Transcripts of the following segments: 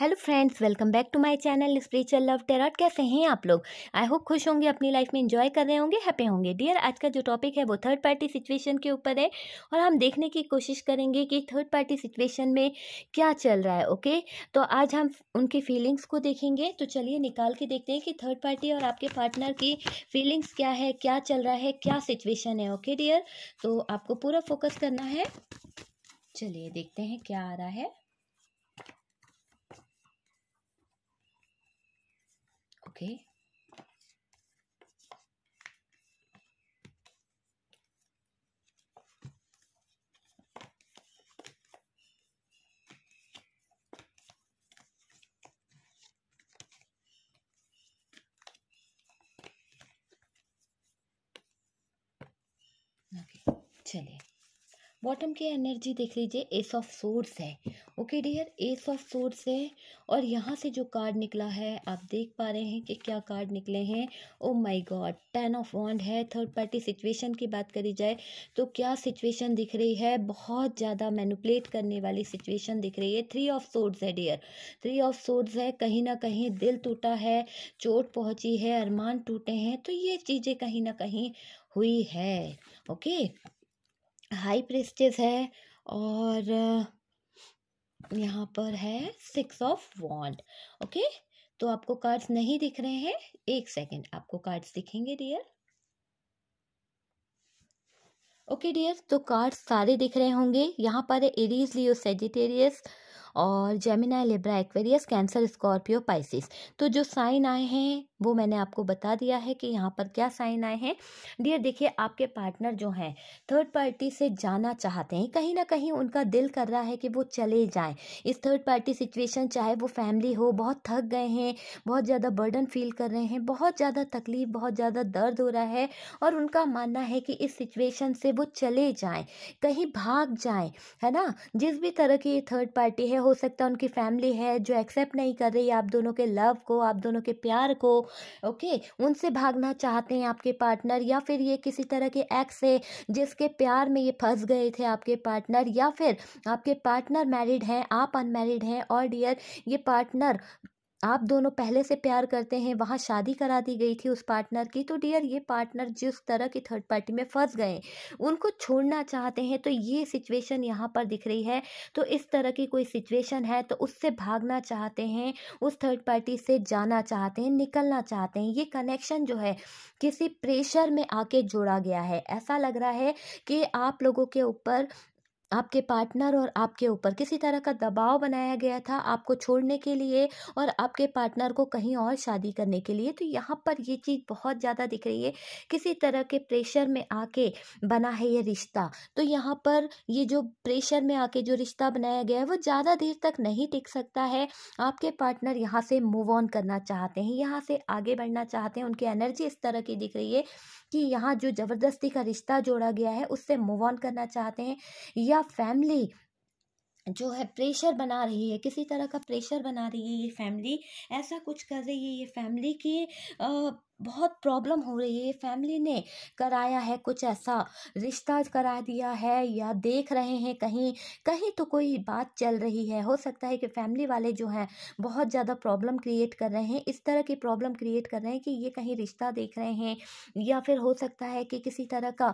hello friends welcome back to my channel spiritual love tarot कैसे हैं आप लोग आई होप खुश होंगे अपनी लाइफ में एंजॉय कर रहे होंगे हैप्पी होंगे डियर आज का जो टॉपिक है वो थर्ड पार्टी सिचुएशन के ऊपर है और हम देखने की कोशिश करेंगे कि थर्ड पार्टी सिचुएशन में क्या चल रहा है ओके तो आज हम उनकी फीलिंग्स को देखेंगे तो चलिए निकाल के देखते हैं कि थर्ड पार्टी और आपके पार्टनर की फीलिंग्स क्या है क्या चल रहा है क्या सिचुएशन है ओके डियर तो आपको पूरा फोकस करना है चलिए देखते हैं क्या आ रहा है okay चलिए बॉटम की एनर्जी देख लीजिए एस ऑफ सोर्स है okay dear ace of swords है और यहाँ से जो कार्ड निकला है आप देख पा रहे हैं कि क्या कार्ड निकले हैं oh my god ten of wands है थर्ड पार्टी सिचुएशन की बात करी जाए तो क्या सिचुएशन दिख रही है बहुत ज़्यादा मैनुपलेट करने वाली सिचुएशन दिख रही है थ्री ऑफ सोर्स है डियर थ्री ऑफ सोर्स है कहीं ना कहीं दिल टूटा है चोट पहुँची है अरमान टूटे हैं तो ये चीज़ें कहीं ना कहीं हुई है ओके हाई प्रेस्टेज है और यहाँ पर है सिक्स ऑफ वॉन्ट ओके तो आपको कार्ड्स नहीं दिख रहे हैं एक सेकेंड आपको कार्ड्स दिखेंगे डियर ओके डियर तो कार्ड्स सारे दिख रहे होंगे यहाँ पर है एरीज लियो सेजिटेरियस और Gemini Libra Aquarius Cancer Scorpio Pisces तो जो साइन आए हैं वो मैंने आपको बता दिया है कि यहाँ पर क्या साइन आए हैं डियर देखिए आपके पार्टनर जो हैं थर्ड पार्टी से जाना चाहते हैं कहीं ना कहीं उनका दिल कर रहा है कि वो चले जाएं इस थर्ड पार्टी सिचुएशन चाहे वो फैमिली हो बहुत थक गए हैं बहुत ज़्यादा बर्डन फील कर रहे हैं बहुत ज़्यादा तकलीफ बहुत ज़्यादा दर्द हो रहा है और उनका मानना है कि इस सिचुएशन से वो चले जाएँ कहीं भाग जाएँ है ना जिस भी तरह की ये थर्ड पार्टी है हो सकता है उनकी फैमिली है जो एक्सेप्ट नहीं कर रही आप दोनों के लव को आप दोनों के प्यार को ओके उनसे भागना चाहते हैं आपके पार्टनर या फिर ये किसी तरह के एक्स है जिसके प्यार में ये फंस गए थे आपके पार्टनर या फिर आपके पार्टनर मैरिड हैं आप अनमैरिड हैं और डियर ये पार्टनर आप दोनों पहले से प्यार करते हैं वहाँ शादी करा दी गई थी उस पार्टनर की तो डियर ये पार्टनर जिस तरह की थर्ड पार्टी में फंस गए उनको छोड़ना चाहते हैं तो ये सिचुएशन यहाँ पर दिख रही है तो इस तरह की कोई सिचुएशन है तो उससे भागना चाहते हैं उस थर्ड पार्टी से जाना चाहते हैं निकलना चाहते हैं ये कनेक्शन जो है किसी प्रेशर में आके जोड़ा गया है ऐसा लग रहा है कि आप लोगों के ऊपर आपके पार्टनर और आपके ऊपर किसी तरह का दबाव बनाया गया था आपको छोड़ने के लिए और आपके पार्टनर को कहीं और शादी करने के लिए तो यहाँ पर ये चीज़ बहुत ज़्यादा दिख रही है किसी तरह के प्रेशर में आके बना है ये रिश्ता तो यहाँ पर ये जो प्रेशर में आके जो रिश्ता बनाया गया है वो ज़्यादा देर तक नहीं टिक सकता है आपके पार्टनर यहाँ से मूव ऑन करना चाहते हैं यहाँ से आगे बढ़ना चाहते हैं उनकी एनर्जी इस तरह की दिख रही है कि यहाँ जो ज़बरदस्ती का रिश्ता जोड़ा गया है उससे मूव ऑन करना चाहते हैं या या फैमिली जो है प्रेशर बना रही है किसी तरह का प्रेशर बना रही है ये फैमिली ऐसा कुछ कर रही है ये फैमिली की बहुत प्रॉब्लम हो रही है फैमिली ने कराया है कुछ ऐसा रिश्ता करा दिया है या देख रहे हैं कहीं कहीं तो कोई बात चल रही है हो सकता है कि फैमिली वाले जो हैं बहुत ज़्यादा प्रॉब्लम क्रिएट कर रहे हैं इस तरह की प्रॉब्लम क्रिएट कर रहे हैं कि ये कहीं रिश्ता देख रहे हैं या फिर हो सकता है कि किसी तरह का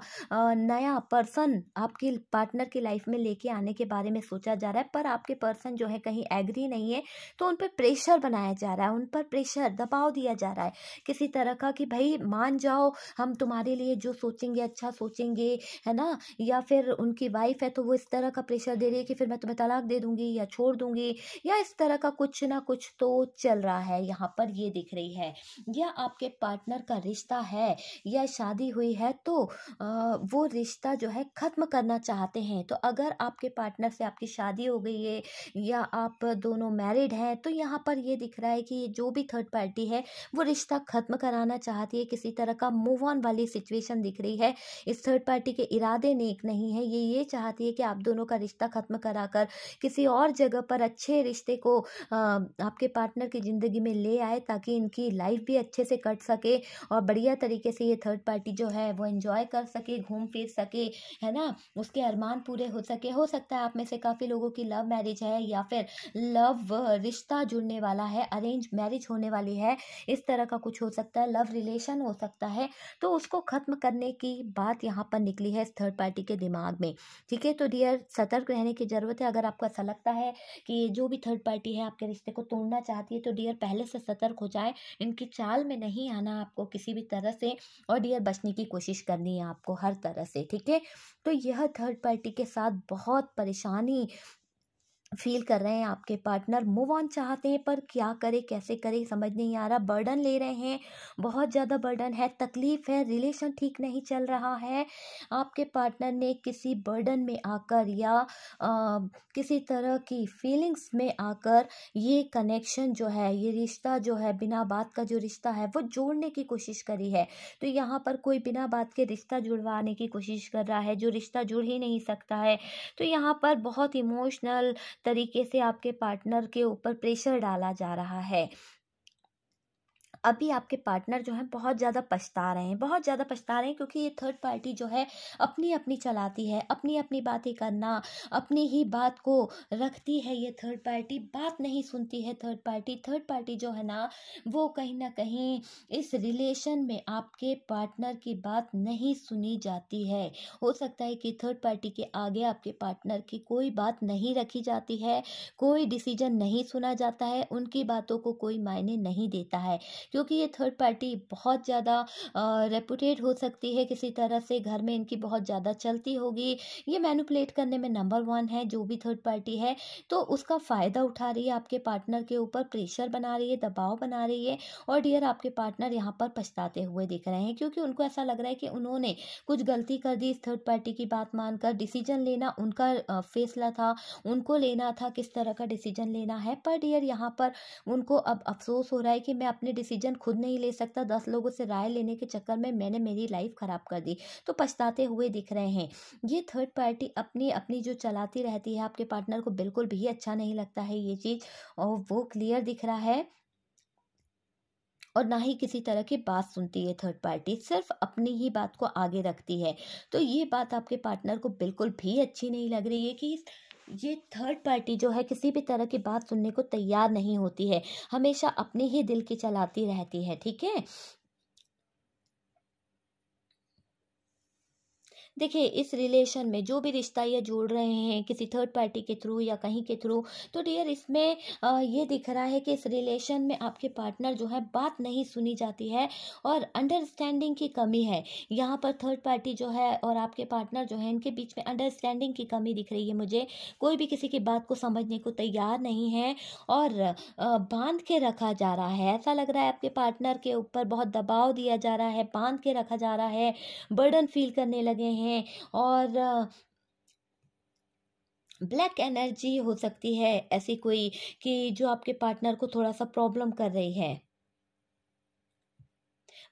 नया पर्सन आपके पार्टनर की लाइफ में लेके आने के बारे में सोचा जा रहा है पर आपके पर्सन जो है कहीं एग्री नहीं है तो उन पर प्रेशर बनाया जा रहा है उन पर प्रेशर दबाव दिया जा रहा है किसी तरह रखा कि भाई मान जाओ हम तुम्हारे लिए जो सोचेंगे अच्छा सोचेंगे है ना या फिर उनकी वाइफ है तो वो इस तरह का प्रेशर दे रही है कि फिर मैं तुम्हें तलाक दे दूंगी या छोड़ दूंगी या इस तरह का कुछ ना कुछ तो चल रहा है यहाँ पर ये दिख रही है या आपके पार्टनर का रिश्ता है या शादी हुई है तो आ, वो रिश्ता जो है ख़त्म करना चाहते हैं तो अगर आपके पार्टनर से आपकी शादी हो गई है या आप दोनों मैरिड हैं तो यहाँ पर ये दिख रहा है कि जो भी थर्ड पार्टी है वो रिश्ता ख़त्म कराना बनाना चाहती है किसी तरह का मूव ऑन वाली सिचुएशन दिख रही है इस थर्ड पार्टी के इरादे नेक नहीं है ये ये चाहती है कि आप दोनों का रिश्ता खत्म कराकर किसी और जगह पर अच्छे रिश्ते को आपके पार्टनर की ज़िंदगी में ले आए ताकि इनकी लाइफ भी अच्छे से कट सके और बढ़िया तरीके से ये थर्ड पार्टी जो है वो इन्जॉय कर सके घूम फिर सके है ना उसके अरमान पूरे हो सके हो सकता है आप में से काफ़ी लोगों की लव मैरिज है या फिर लव रिश्ता जुड़ने वाला है अरेंज मैरिज होने वाली है इस तरह का कुछ हो सकता है लव रिलेशन हो सकता है तो उसको ख़त्म करने की बात यहाँ पर निकली है इस थर्ड पार्टी के दिमाग में ठीक है तो डियर सतर्क रहने की ज़रूरत है अगर आपको ऐसा लगता है कि ये जो भी थर्ड पार्टी है आपके रिश्ते को तोड़ना चाहती है तो डियर पहले से सतर्क हो जाए इनकी चाल में नहीं आना आपको किसी भी तरह से और डियर बचने की कोशिश करनी है आपको हर तरह से ठीक है तो यह थर्ड पार्टी के साथ बहुत परेशानी फील कर रहे हैं आपके पार्टनर मूव ऑन चाहते हैं पर क्या करे कैसे करे समझ नहीं आ रहा बर्डन ले रहे हैं बहुत ज़्यादा बर्डन है तकलीफ़ है रिलेशन ठीक नहीं चल रहा है आपके पार्टनर ने किसी बर्डन में आकर या आ, किसी तरह की फीलिंग्स में आकर ये कनेक्शन जो है ये रिश्ता जो है बिना बात का जो रिश्ता है वो जोड़ने की कोशिश करी है तो यहाँ पर कोई बिना बात के रिश्ता जुड़वाने की कोशिश कर रहा है जो रिश्ता जुड़ ही नहीं सकता है तो यहाँ पर बहुत इमोशनल तरीके से आपके पार्टनर के ऊपर प्रेशर डाला जा रहा है अभी आपके पार्टनर जो हैं बहुत ज़्यादा पछता रहे हैं बहुत ज़्यादा पछता रहे हैं क्योंकि ये थर्ड पार्टी जो है अपनी अपनी चलाती है अपनी अपनी बातें करना अपनी ही बात को रखती है ये थर्ड पार्टी बात नहीं सुनती है थर्ड पार्टी थर्ड पार्टी जो है ना वो कहीं ना कहीं इस रिलेशन में आपके पार्टनर की बात नहीं सुनी जाती है हो सकता है कि थर्ड पार्टी के आगे आपके पार्टनर की कोई बात नहीं रखी जाती है कोई डिसीजन नहीं सुना जाता है उनकी बातों को कोई मायने नहीं देता है क्योंकि ये थर्ड पार्टी बहुत ज़्यादा रेपुटेड हो सकती है किसी तरह से घर में इनकी बहुत ज़्यादा चलती होगी ये मैनुपलेट करने में नंबर वन है जो भी थर्ड पार्टी है तो उसका फ़ायदा उठा रही है आपके पार्टनर के ऊपर प्रेशर बना रही है दबाव बना रही है और डियर आपके पार्टनर यहाँ पर पछताते हुए दिख रहे हैं क्योंकि उनको ऐसा लग रहा है कि उन्होंने कुछ गलती कर दी इस थर्ड पार्टी की बात मानकर डिसीजन लेना उनका फैसला था उनको लेना था किस तरह का डिसीजन लेना है पर डियर यहाँ पर उनको अब अफसोस हो रहा है कि मैं अपने डिसीजन डिसीजन खुद नहीं ले सकता दस लोगों से राय लेने के चक्कर में मैंने मेरी लाइफ ख़राब कर दी तो पछताते हुए दिख रहे हैं ये थर्ड पार्टी अपनी अपनी जो चलाती रहती है आपके पार्टनर को बिल्कुल भी अच्छा नहीं लगता है ये चीज़ और वो क्लियर दिख रहा है और ना ही किसी तरह की बात सुनती है थर्ड पार्टी सिर्फ अपनी ही बात को आगे रखती है तो ये बात आपके पार्टनर को बिल्कुल भी अच्छी नहीं लग रही है कि ये थर्ड पार्टी जो है किसी भी तरह की बात सुनने को तैयार नहीं होती है हमेशा अपने ही दिल की चलाती रहती है ठीक है देखिए इस रिलेशन में जो भी रिश्ता ये जोड़ रहे हैं किसी थर्ड पार्टी के थ्रू या कहीं के थ्रू तो डियर इसमें ये दिख रहा है कि इस रिलेशन में आपके पार्टनर जो है बात नहीं सुनी जाती है और अंडरस्टैंडिंग की कमी है यहाँ पर थर्ड पार्टी जो है और आपके पार्टनर जो है इनके बीच में अंडरस्टैंडिंग की कमी दिख रही है मुझे कोई भी किसी की बात को समझने को तैयार नहीं है और बांध के रखा जा रहा है ऐसा लग रहा है आपके पार्टनर के ऊपर बहुत दबाव दिया जा रहा है बांध के रखा जा रहा है बर्डन फील करने लगे हैं हैं और ब्लैक एनर्जी हो सकती है ऐसी कोई कि जो आपके पार्टनर को थोड़ा सा प्रॉब्लम कर रही है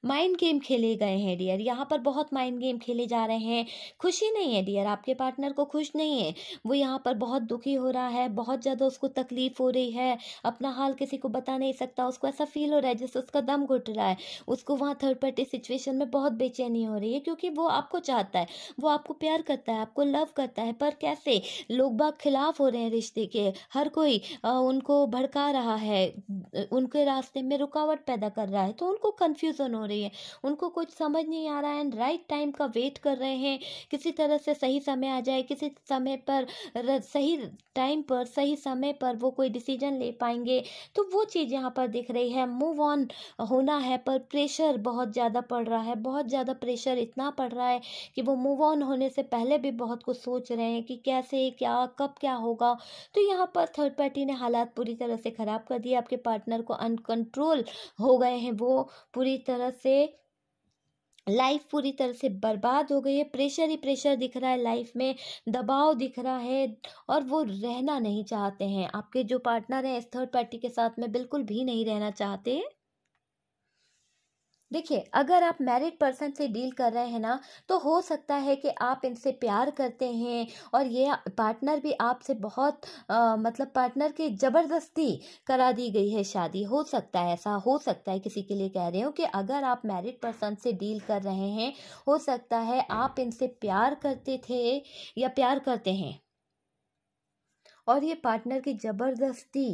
माइंड गेम खेले गए हैं डियर यहाँ पर बहुत माइंड गेम खेले जा रहे हैं खुशी नहीं है डियर आपके पार्टनर को खुश नहीं है वो यहाँ पर बहुत दुखी हो रहा है बहुत ज़्यादा उसको तकलीफ हो रही है अपना हाल किसी को बता नहीं सकता उसको ऐसा फील हो रहा है जैसे उसका दम घुट रहा है उसको वहाँ थर्ड पार्टी सिचुएशन में बहुत बेचैनी हो रही है क्योंकि वो आपको चाहता है वो आपको प्यार करता है आपको लव करता है पर कैसे लोग बाग खिलाफ हो रहे हैं रिश्ते के हर कोई उनको भड़का रहा है उनके रास्ते में रुकावट पैदा कर रहा है तो उनको कन्फ्यूज़न हो रही रही है उनको कुछ समझ नहीं आ रहा है एंड राइट टाइम का वेट कर रहे हैं किसी तरह से सही समय आ जाए किसी समय पर सही टाइम पर सही समय पर वो कोई डिसीजन ले पाएंगे तो वो चीज़ यहाँ पर दिख रही है मूव ऑन होना है पर प्रेशर बहुत ज़्यादा पड़ रहा है बहुत ज़्यादा प्रेशर इतना पड़ रहा है कि वो मूव ऑन होने से पहले भी बहुत कुछ सोच रहे हैं कि कैसे क्या कब क्या होगा तो यहाँ पर थर्ड पार्टी ने हालात पूरी तरह से ख़राब कर दिए आपके पार्टनर को अनकंट्रोल हो गए हैं वो पूरी तरह से लाइफ पूरी तरह से बर्बाद हो गई है प्रेशर ही प्रेशर दिख रहा है लाइफ में दबाव दिख रहा है और वो रहना नहीं चाहते हैं आपके जो पार्टनर हैं इस थर्ड पार्टी के साथ में बिल्कुल भी नहीं रहना चाहते देखिए अगर आप मैरिड पर्सन से डील कर रहे हैं ना तो हो सकता है कि आप इनसे प्यार करते हैं और ये पार्टनर भी आपसे बहुत आ, मतलब पार्टनर की ज़बरदस्ती करा दी गई है शादी हो सकता है ऐसा हो सकता है किसी के लिए कह रहे हो कि अगर आप मैरिड पर्सन से डील कर रहे हैं हो सकता है आप इनसे प्यार करते थे या प्यार करते हैं और ये पार्टनर की ज़बरदस्ती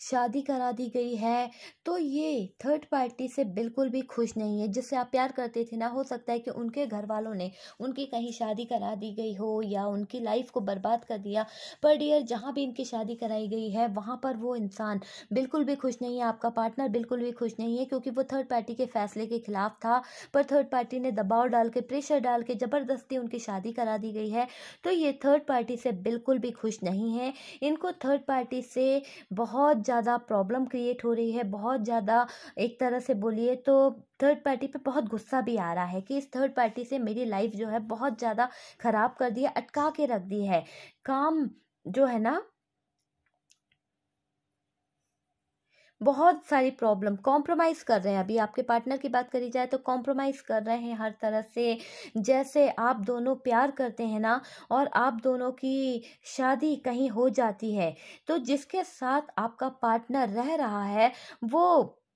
शादी करा दी गई है तो ये थर्ड पार्टी से बिल्कुल भी खुश नहीं है जिससे आप प्यार करते थे ना हो सकता है कि उनके घर वालों ने उनकी कहीं शादी करा दी गई हो या उनकी लाइफ को बर्बाद कर दिया पर डियर जहाँ भी इनकी शादी कराई गई है वहाँ पर वो इंसान बिल्कुल भी खुश नहीं है आपका पार्टनर बिल्कुल भी खुश नहीं है क्योंकि वो थर्ड पार्टी के फैसले के खिलाफ था पर थर्ड पार्टी ने दबाव डाल के प्रेशर डाल के ज़बरदस्ती उनकी शादी करा दी गई है तो ये थर्ड पार्टी से बिल्कुल भी खुश नहीं है इनको थर्ड पार्टी से बहुत ज़्यादा प्रॉब्लम क्रिएट हो रही है बहुत ज़्यादा एक तरह से बोलिए तो थर्ड पार्टी पे बहुत गुस्सा भी आ रहा है कि इस थर्ड पार्टी से मेरी लाइफ जो है बहुत ज़्यादा ख़राब कर दी है अटका के रख दी है काम जो है ना बहुत सारी प्रॉब्लम कॉम्प्रोमाइज़ कर रहे हैं अभी आपके पार्टनर की बात करी जाए तो कॉम्प्रोमाइज़ कर रहे हैं हर तरह से जैसे आप दोनों प्यार करते हैं ना और आप दोनों की शादी कहीं हो जाती है तो जिसके साथ आपका पार्टनर रह रहा है वो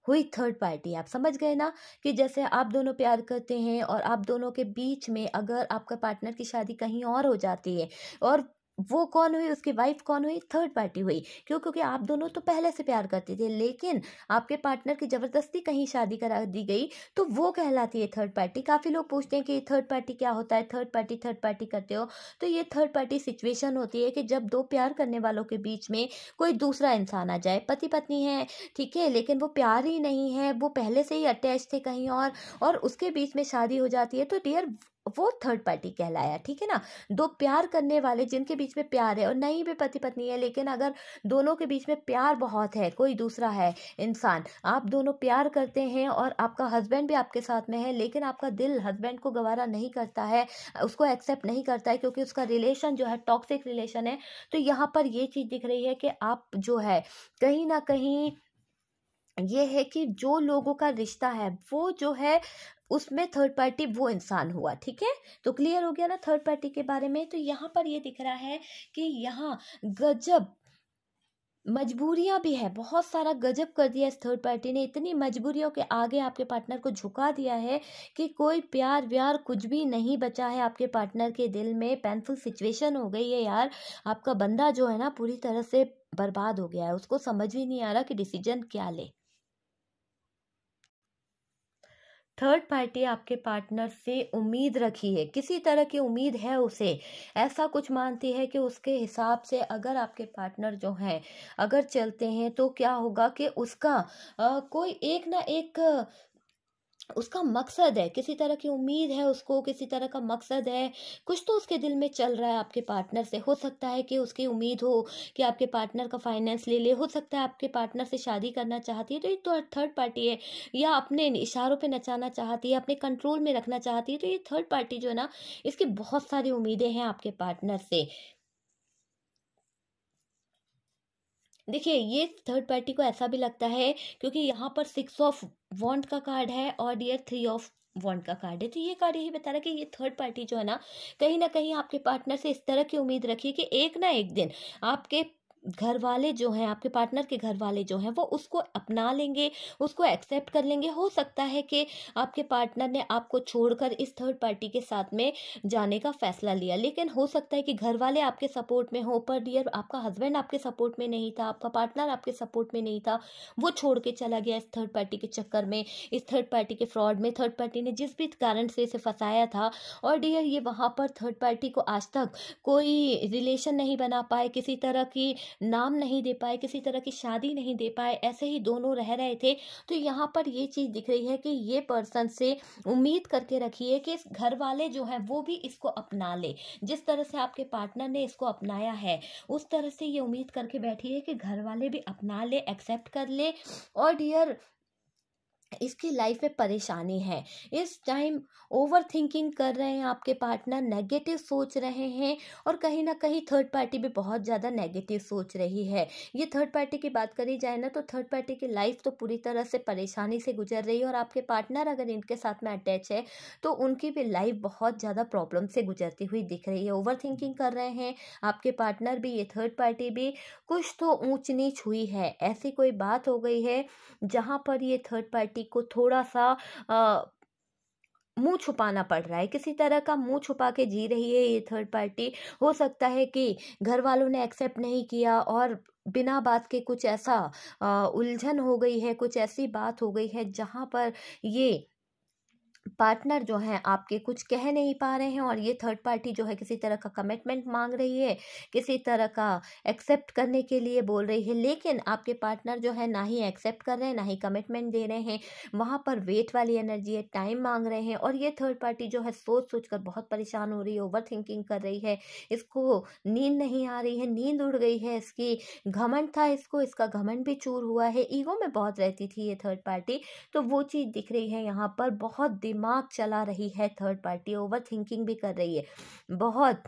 हुई थर्ड पार्टी आप समझ गए ना कि जैसे आप दोनों प्यार करते हैं और आप दोनों के बीच में अगर आपका पार्टनर की शादी कहीं और हो जाती है और वो कौन हुई उसकी वाइफ कौन हुई थर्ड पार्टी हुई क्यों क्योंकि आप दोनों तो पहले से प्यार करते थे लेकिन आपके पार्टनर की ज़बरदस्ती कहीं शादी करा दी गई तो वो कहलाती है थर्ड पार्टी काफ़ी लोग पूछते हैं कि थर्ड पार्टी क्या होता है थर्ड पार्टी थर्ड पार्टी करते हो तो ये थर्ड पार्टी सिचुएशन होती है कि जब दो प्यार करने वालों के बीच में कोई दूसरा इंसान आ जाए पति पत्नी है ठीक है लेकिन वो प्यार ही नहीं है वो पहले से ही अटैच थे कहीं और और उसके बीच में शादी हो जाती है तो डियर वो थर्ड पार्टी कहलाया ठीक है ना दो प्यार करने वाले जिनके बीच में प्यार है और नहीं भी पति पत्नी है लेकिन अगर दोनों के बीच में प्यार बहुत है कोई दूसरा है इंसान आप दोनों प्यार करते हैं और आपका हस्बैंड भी आपके साथ में है लेकिन आपका दिल हस्बैंड को गवारा नहीं करता है उसको एक्सेप्ट नहीं करता है क्योंकि उसका रिलेशन जो है टॉक्सिक रिलेशन है तो यहाँ पर ये चीज़ दिख रही है कि आप जो है कहीं ना कहीं ये है कि जो लोगों का रिश्ता है वो जो है उसमें थर्ड पार्टी वो इंसान हुआ ठीक है तो क्लियर हो गया ना थर्ड पार्टी के बारे में तो यहाँ पर ये दिख रहा है कि यहाँ गजब मजबूरियां भी है बहुत सारा गजब कर दिया इस थर्ड पार्टी ने इतनी मजबूरियों के आगे आपके पार्टनर को झुका दिया है कि कोई प्यार व्यार कुछ भी नहीं बचा है आपके पार्टनर के दिल में पेनफुल सिचुएशन हो गई है यार आपका बंदा जो है ना पूरी तरह से बर्बाद हो गया है उसको समझ भी नहीं आ रहा कि डिसीजन क्या ले थर्ड पार्टी आपके पार्टनर से उम्मीद रखी है किसी तरह की उम्मीद है उसे ऐसा कुछ मानती है कि उसके हिसाब से अगर आपके पार्टनर जो हैं अगर चलते हैं तो क्या होगा कि उसका आ, कोई एक ना एक उसका मकसद है किसी तरह की उम्मीद है उसको किसी तरह का मकसद है कुछ तो उसके दिल में चल रहा है आपके पार्टनर से हो सकता है कि उसकी उम्मीद हो कि आपके पार्टनर का फाइनेंस ले ले हो सकता है आपके पार्टनर से शादी करना चाहती है तो ये तो थर्ड पार्टी है या अपने इशारों पर नचाना चाहती है अपने कंट्रोल में रखना चाहती है तो ये थर्ड पार्टी जो है ना इसकी बहुत सारी उम्मीदें हैं आपके पार्टनर से देखिए ये थर्ड पार्टी को ऐसा भी लगता है क्योंकि यहाँ पर सिक्स ऑफ वॉन्ट का कार्ड है और ये थ्री ऑफ वॉन्ट का कार्ड है तो ये कार्ड यही बता रहा है कि ये थर्ड पार्टी जो है ना कहीं ना कहीं आपके पार्टनर से इस तरह की उम्मीद रखिए कि एक ना एक दिन आपके घर वाले जो हैं आपके पार्टनर के घर वाले जो हैं वो उसको अपना लेंगे उसको एक्सेप्ट कर लेंगे हो सकता है कि आपके पार्टनर ने आपको छोड़कर इस थर्ड पार्टी के साथ में जाने का फैसला लिया लेकिन हो सकता है कि घर वाले आपके सपोर्ट में हो पर डियर आपका हस्बैंड आपके सपोर्ट में नहीं था आपका पार्टनर आपके सपोर्ट में नहीं था वो छोड़ के चला गया इस थर्ड पार्टी के चक्कर में इस थर्ड पार्टी के फ्रॉड में थर्ड पार्टी ने जिस भी कारण से इसे फंसाया था और डियर ये वहाँ पर थर्ड पार्टी को आज तक कोई रिलेशन नहीं बना पाए किसी तरह की नाम नहीं दे पाए किसी तरह की शादी नहीं दे पाए ऐसे ही दोनों रह रहे थे तो यहाँ पर ये चीज़ दिख रही है कि ये पर्सन से उम्मीद करके रखिए कि घर वाले जो हैं वो भी इसको अपना ले जिस तरह से आपके पार्टनर ने इसको अपनाया है उस तरह से ये उम्मीद करके बैठी है कि घर वाले भी अपना ले एक्सेप्ट कर ले और डियर इसकी लाइफ में परेशानी है इस टाइम ओवर थिंकिंग कर रहे हैं आपके पार्टनर नेगेटिव सोच रहे हैं और कहीं ना कहीं थर्ड पार्टी भी बहुत ज़्यादा नेगेटिव सोच रही है ये थर्ड पार्टी की बात करी जाए ना तो थर्ड पार्टी की लाइफ तो पूरी तरह से परेशानी से गुजर रही है और आपके पार्टनर अगर इनके साथ में अटैच है तो उनकी भी लाइफ बहुत ज़्यादा प्रॉब्लम से गुजरती हुई दिख रही है ओवर थिंकिंग कर रहे हैं आपके पार्टनर भी ये थर्ड पार्टी भी कुछ तो ऊँच नीच हुई है ऐसी कोई बात हो गई है जहाँ पर ये थर्ड पार्टी लड़की को थोड़ा सा मुंह छुपाना पड़ रहा है किसी तरह का मुंह छुपा के जी रही है ये थर्ड पार्टी हो सकता है कि घर वालों ने एक्सेप्ट नहीं किया और बिना बात के कुछ ऐसा उलझन हो गई है कुछ ऐसी बात हो गई है जहाँ पर ये पार्टनर जो हैं आपके कुछ कह नहीं पा रहे हैं और ये थर्ड पार्टी जो है किसी तरह का कमिटमेंट मांग रही है किसी तरह का एक्सेप्ट करने के लिए बोल रही है लेकिन आपके पार्टनर जो है ना ही एक्सेप्ट कर रहे हैं ना ही कमिटमेंट दे रहे हैं वहाँ पर वेट वाली एनर्जी है टाइम मांग रहे हैं और ये थर्ड पार्टी जो है सोच सोच कर बहुत परेशान हो रही है ओवर थिंकिंग कर रही है इसको नींद नहीं आ रही है नींद उड़ गई है इसकी घमंड था इसको इसका घमंड भी चूर हुआ है ईगो में बहुत रहती थी ये थर्ड पार्टी तो वो चीज़ दिख रही है यहाँ पर बहुत दिमाग दिमाग चला रही है थर्ड पार्टी ओवर थिंकिंग भी कर रही है बहुत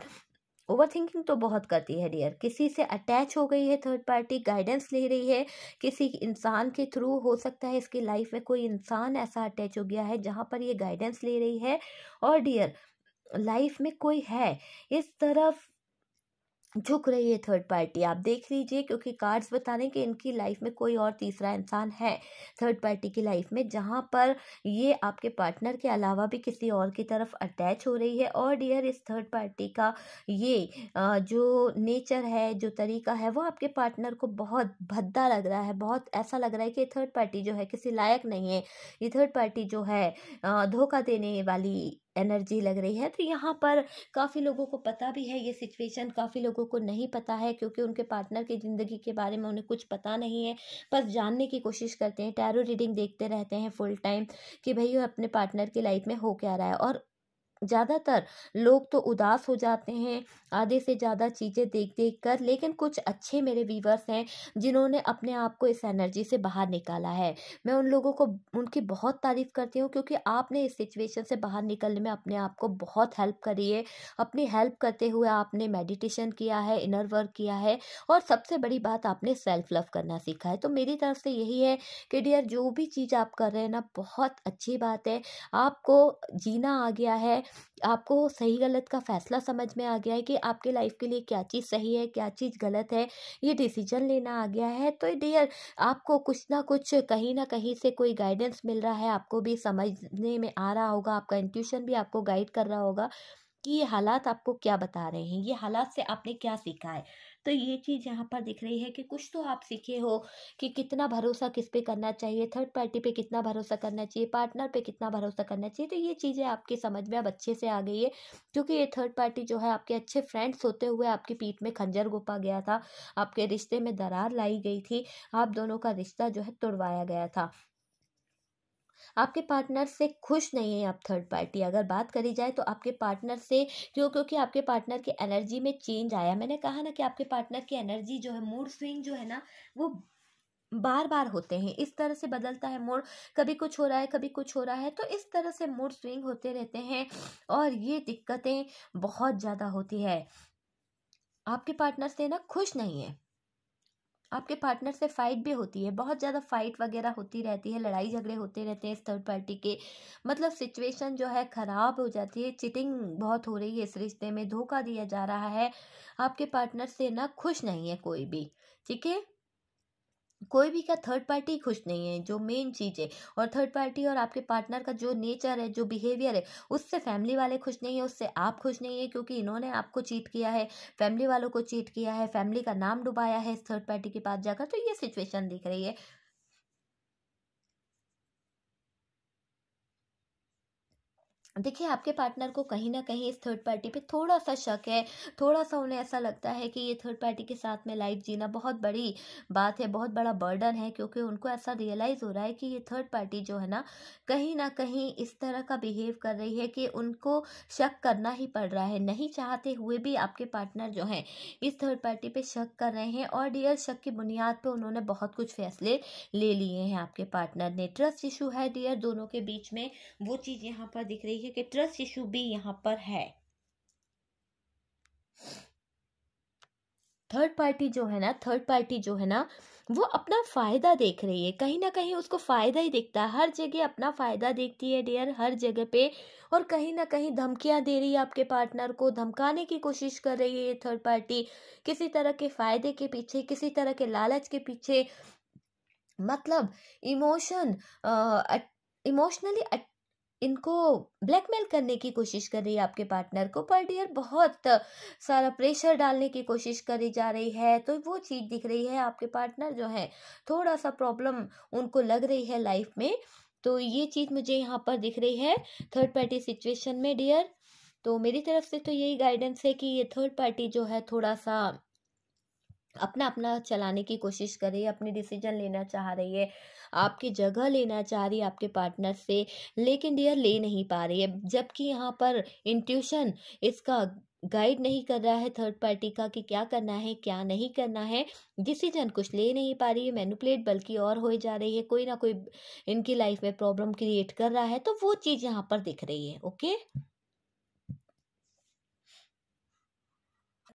ओवर थिंकिंग तो बहुत करती है डियर किसी से अटैच हो गई है थर्ड पार्टी गाइडेंस ले रही है किसी इंसान के थ्रू हो सकता है इसकी लाइफ में कोई इंसान ऐसा अटैच हो गया है जहाँ पर ये गाइडेंस ले रही है और डियर लाइफ में कोई है इस तरफ झुक रही है थर्ड पार्टी आप देख लीजिए क्योंकि कार्ड्स बता रहे हैं कि इनकी लाइफ में कोई और तीसरा इंसान है थर्ड पार्टी की लाइफ में जहाँ पर ये आपके पार्टनर के अलावा भी किसी और की तरफ अटैच हो रही है और डियर इस थर्ड पार्टी का ये जो नेचर है जो तरीका है वो आपके पार्टनर को बहुत भद्दा लग रहा है बहुत ऐसा लग रहा है कि थर्ड पार्टी जो है किसी लायक नहीं है ये थर्ड पार्टी जो है धोखा देने वाली एनर्जी लग रही है तो यहाँ पर काफ़ी लोगों को पता भी है ये सिचुएशन काफ़ी लोगों को नहीं पता है क्योंकि उनके पार्टनर की ज़िंदगी के बारे में उन्हें कुछ पता नहीं है बस जानने की कोशिश करते हैं टैरो रीडिंग देखते रहते हैं फुल टाइम कि भाई अपने पार्टनर की लाइफ में हो क्या रहा है और ज़्यादातर लोग तो उदास हो जाते हैं आधे से ज़्यादा चीज़ें देख देख कर लेकिन कुछ अच्छे मेरे व्यूवर्स हैं जिन्होंने अपने आप को इस एनर्जी से बाहर निकाला है मैं उन लोगों को उनकी बहुत तारीफ़ करती हूँ क्योंकि आपने इस सिचुएशन से बाहर निकलने में अपने आप को बहुत हेल्प करी है अपनी हेल्प करते हुए आपने मेडिटेशन किया है इनर वर्क किया है और सबसे बड़ी बात आपने सेल्फ लव करना सीखा है तो मेरी तरफ से यही है कि डियर जो भी चीज़ आप कर रहे हैं ना बहुत अच्छी बात है आपको जीना आ गया है आपको सही गलत का फ़ैसला समझ में आ गया है कि आपके लाइफ के लिए क्या चीज़ सही है क्या चीज़ गलत है ये डिसीजन लेना आ गया है तो डियर आपको कुछ ना कुछ कहीं ना कहीं से कोई गाइडेंस मिल रहा है आपको भी समझने में आ रहा होगा आपका इंट्यूशन भी आपको गाइड कर रहा होगा कि ये हालात आपको क्या बता रहे हैं ये हालात से आपने क्या सीखा है तो ये चीज़ यहाँ पर दिख रही है कि कुछ तो आप सीखे हो कि कितना भरोसा किस पे करना चाहिए थर्ड पार्टी पे कितना भरोसा करना चाहिए पार्टनर पे कितना भरोसा करना चाहिए तो ये चीज़ें आपकी समझ में अब अच्छे से आ गई है क्योंकि ये थर्ड पार्टी जो है आपके अच्छे फ्रेंड्स होते हुए आपकी पीठ में खंजर गोपा गया था आपके रिश्ते में दरार लाई गई थी आप दोनों का रिश्ता जो है तोड़वाया गया था आपके पार्टनर से खुश नहीं है आप थर्ड पार्टी अगर बात करी जाए तो आपके पार्टनर से क्यों क्योंकि आपके पार्टनर की एनर्जी में चेंज आया मैंने कहा ना कि आपके पार्टनर की एनर्जी जो है मूड स्विंग जो है ना वो बार बार होते हैं इस तरह से बदलता है मूड कभी कुछ हो रहा है कभी कुछ हो रहा है तो इस तरह से मूड स्विंग होते रहते हैं और ये दिक्कतें बहुत ज़्यादा होती है आपके पार्टनर से ना खुश नहीं है आपके पार्टनर से फ़ाइट भी होती है बहुत ज़्यादा फ़ाइट वगैरह होती रहती है लड़ाई झगड़े होते रहते हैं इस थर्ड पार्टी के मतलब सिचुएशन जो है ख़राब हो जाती है चिटिंग बहुत हो रही है इस रिश्ते में धोखा दिया जा रहा है आपके पार्टनर से ना खुश नहीं है कोई भी ठीक है कोई भी क्या थर्ड पार्टी खुश नहीं है जो मेन चीज़ है और थर्ड पार्टी और आपके पार्टनर का जो नेचर है जो बिहेवियर है उससे फैमिली वाले खुश नहीं है उससे आप खुश नहीं है क्योंकि इन्होंने आपको चीट किया है फैमिली वालों को चीट किया है फैमिली का नाम डुबाया है इस थर्ड पार्टी के पास जाकर तो ये सिचुएशन दिख रही है देखिए आपके पार्टनर को कहीं ना कहीं इस थर्ड पार्टी पे थोड़ा सा शक है थोड़ा सा उन्हें ऐसा लगता है कि ये थर्ड पार्टी के साथ में लाइफ जीना बहुत बड़ी बात है बहुत बड़ा बर्डन है क्योंकि उनको ऐसा रियलाइज़ हो रहा है कि ये थर्ड पार्टी जो है ना कहीं ना कहीं इस तरह का बिहेव कर रही है कि उनको शक करना ही पड़ रहा है नहीं चाहते हुए भी आपके पार्टनर जो हैं इस थर्ड पार्टी पर शक कर रहे हैं और डियर शक की बुनियाद पर उन्होंने बहुत कुछ फैसले ले लिए हैं आपके पार्टनर ने ट्रस्ट इशू है डियर दोनों के बीच में वो चीज़ यहाँ पर दिख रही है है कि ट्रस्ट इशू भी यहाँ पर है थर्ड पार्टी जो है ना थर्ड पार्टी जो है ना वो अपना फ़ायदा देख रही है कहीं ना कहीं उसको फ़ायदा ही दिखता है हर जगह अपना फ़ायदा देखती है डियर हर जगह पे और कहीं ना कहीं धमकियां दे रही है आपके पार्टनर को धमकाने की कोशिश कर रही है ये थर्ड पार्टी किसी तरह के फ़ायदे के पीछे किसी तरह के लालच के पीछे मतलब इमोशन इमोशनली इनको ब्लैकमेल करने की कोशिश कर रही है आपके पार्टनर को पर डियर बहुत सारा प्रेशर डालने की कोशिश करी जा रही है तो वो चीज़ दिख रही है आपके पार्टनर जो है थोड़ा सा प्रॉब्लम उनको लग रही है लाइफ में तो ये चीज़ मुझे यहाँ पर दिख रही है थर्ड पार्टी सिचुएशन में डियर तो मेरी तरफ से तो यही गाइडेंस है कि ये थर्ड पार्टी जो है थोड़ा सा अपना अपना चलाने की कोशिश कर रही है अपनी डिसीजन लेना चाह रही है आपकी जगह लेना चाह रही है आपके पार्टनर से लेकिन डियर ले नहीं पा रही है जबकि यहाँ पर इंट्यूशन इसका गाइड नहीं कर रहा है थर्ड पार्टी का कि क्या करना है क्या नहीं करना है डिसीजन कुछ ले नहीं पा रही है मैनुपलेट बल्कि और हो जा रही है कोई ना कोई इनकी लाइफ में प्रॉब्लम क्रिएट कर रहा है तो वो चीज़ यहाँ पर दिख रही है ओके